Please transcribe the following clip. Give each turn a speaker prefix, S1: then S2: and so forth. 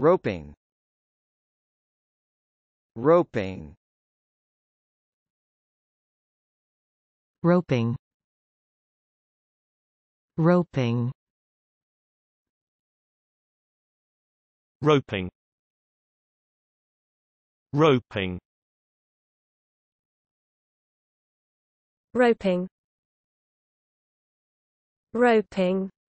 S1: roping roping roping roping roping roping roping roping